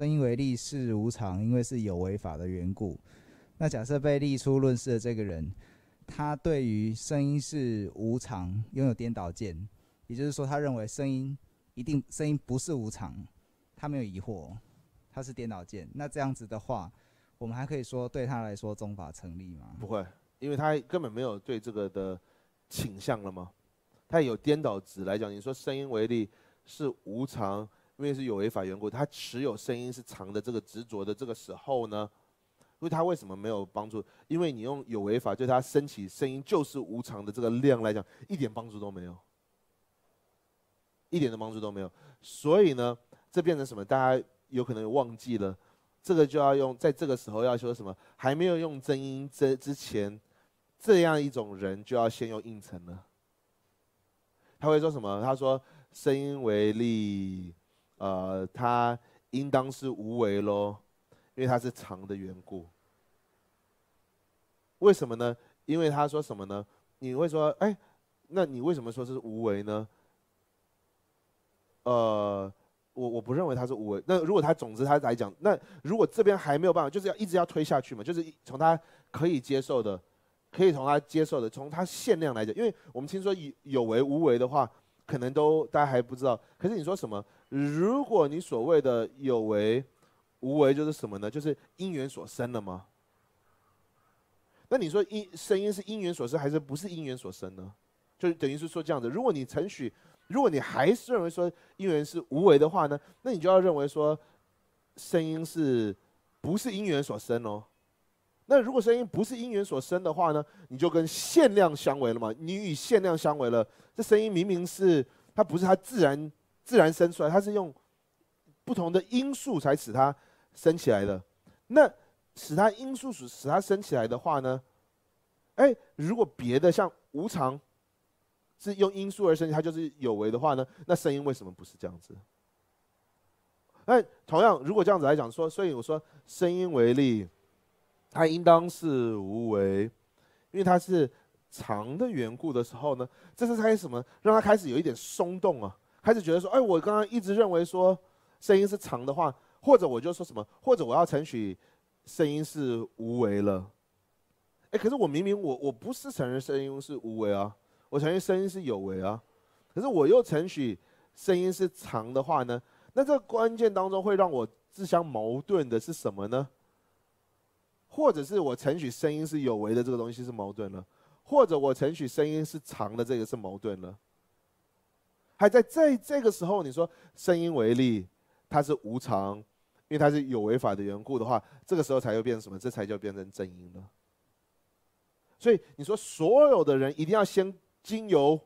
声音为力，是无常，因为是有违法的缘故。那假设被立出论事的这个人，他对于声音是无常，拥有颠倒见，也就是说，他认为声音一定声音不是无常，他没有疑惑，他是颠倒见。那这样子的话，我们还可以说对他来说宗法成立吗？不会，因为他根本没有对这个的倾向了吗？他有颠倒值来讲，你说声音为例是无常。因为是有违法缘故，他持有声音是长的这个执着的这个时候呢，因为他为什么没有帮助？因为你用有违法，就他升起声音就是无常的这个量来讲，一点帮助都没有，一点的帮助都没有。所以呢，这变成什么？大家有可能忘记了，这个就要用在这个时候要求什么？还没有用真音之之前，这样一种人就要先用应承了。他会说什么？他说：“声音为例。”呃，它应当是无为咯，因为它是长的缘故。为什么呢？因为他说什么呢？你会说，哎，那你为什么说是无为呢？呃，我我不认为他是无为。那如果他总之他来讲，那如果这边还没有办法，就是要一直要推下去嘛，就是从他可以接受的，可以从他接受的，从他限量来讲。因为我们听说有有为无为的话，可能都大家还不知道。可是你说什么？如果你所谓的有为、无为，就是什么呢？就是因缘所生了吗？那你说因声音是因缘所生，还是不是因缘所生呢？就等于是说这样子。如果你承许，如果你还是认为说因缘是无为的话呢，那你就要认为说声音是不是因缘所生哦？那如果声音不是因缘所生的话呢，你就跟限量相违了嘛。你与限量相违了，这声音明明是它不是它自然。自然生出来，它是用不同的因素才使它升起来的。那使它因素使使它升起来的话呢？哎，如果别的像无常是用因素而生，它就是有为的话呢？那声音为什么不是这样子？那同样，如果这样子来讲说，所以我说声音为例，它应当是无为，因为它是长的缘故的时候呢，这是开始什么？让它开始有一点松动啊。开始觉得说，哎，我刚刚一直认为说，声音是长的话，或者我就说什么，或者我要承许，声音是无为了，哎，可是我明明我我不是承认声音是无为啊，我承认声音是有为啊，可是我又承许声音是长的话呢？那这关键当中会让我自相矛盾的是什么呢？或者是我承许声音是有为的这个东西是矛盾了，或者我承许声音是长的这个是矛盾了？还在在这个时候，你说声音为例，它是无常，因为它是有违法的缘故的话，这个时候才会变成什么？这才叫变成正音了。所以你说，所有的人一定要先经由，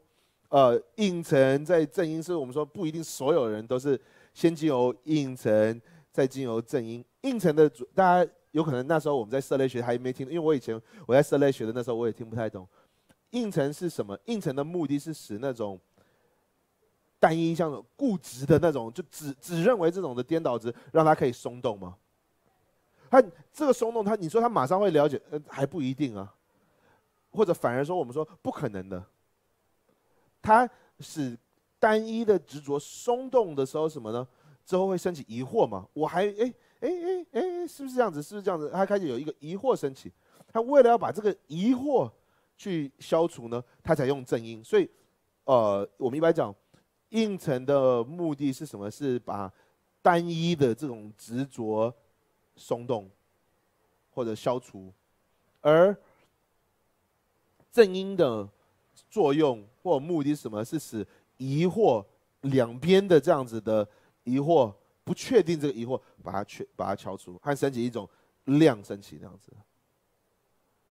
呃，应承在正音是我们说不一定所有人都是先经由应承，再经由正音。应承的主大家有可能那时候我们在社内学还没听，因为我以前我在涉内学的那时候我也听不太懂，应承是什么？应承的目的是使那种。单一像固执的那种，就只只认为这种的颠倒值让他可以松动吗？他这个松动，他你说他马上会了解，呃，还不一定啊。或者反而说，我们说不可能的。他是单一的执着松动的时候什么呢？之后会升起疑惑吗？我还哎哎哎哎，是不是这样子？是不是这样子？他开始有一个疑惑升起，他为了要把这个疑惑去消除呢，他才用正音。所以，呃，我们一般讲。应承的目的是什么？是把单一的这种执着松动或者消除，而正因的作用或目的是什么？是使疑惑两边的这样子的疑惑、不确定这个疑惑，把它去把它敲除，还升起一种量升起这样子。